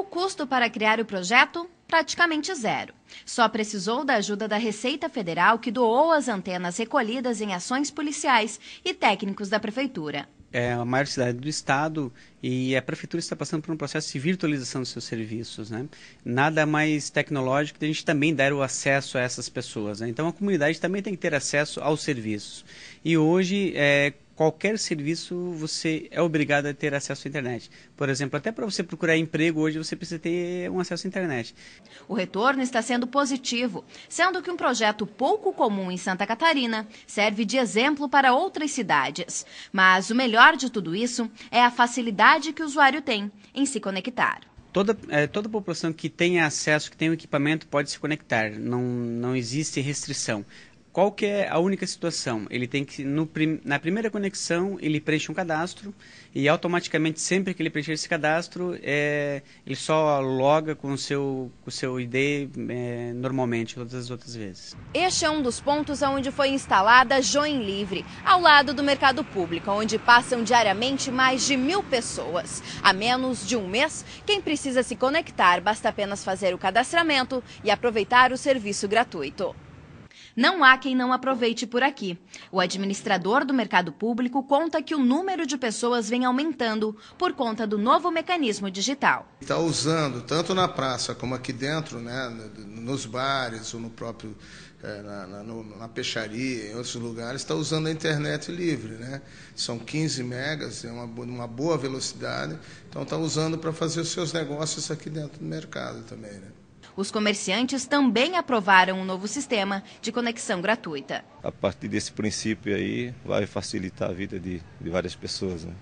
O custo para criar o projeto? Praticamente zero. Só precisou da ajuda da Receita Federal, que doou as antenas recolhidas em ações policiais e técnicos da Prefeitura. É a maior cidade do estado e a prefeitura está passando por um processo de virtualização dos seus serviços, né? Nada mais tecnológico de a gente também dar o acesso a essas pessoas. Né? Então a comunidade também tem que ter acesso aos serviços. E hoje é qualquer serviço você é obrigado a ter acesso à internet. Por exemplo, até para você procurar emprego hoje você precisa ter um acesso à internet. O retorno está sendo positivo, sendo que um projeto pouco comum em Santa Catarina serve de exemplo para outras cidades. Mas o melhor de tudo isso é a facilidade que o usuário tem em se conectar toda, é, toda a população que tenha acesso, que tenha o equipamento, pode se conectar. Não, não existe restrição. Qual que é a única situação? Ele tem que, no, na primeira conexão, ele preenche um cadastro e automaticamente, sempre que ele preencher esse cadastro, é, ele só loga com o seu, com o seu ID é, normalmente, todas as outras vezes. Este é um dos pontos onde foi instalada Join Livre, ao lado do mercado público, onde passam diariamente mais de mil pessoas. Há menos de um mês, quem precisa se conectar basta apenas fazer o cadastramento e aproveitar o serviço gratuito. Não há quem não aproveite por aqui. O administrador do mercado público conta que o número de pessoas vem aumentando por conta do novo mecanismo digital. Está usando, tanto na praça como aqui dentro, né, nos bares ou no próprio é, na, na, na, peixaria, em outros lugares, está usando a internet livre. Né? São 15 megas, é uma, uma boa velocidade, então está usando para fazer os seus negócios aqui dentro do mercado também. Né? Os comerciantes também aprovaram um novo sistema de conexão gratuita. A partir desse princípio aí, vai facilitar a vida de, de várias pessoas. Né?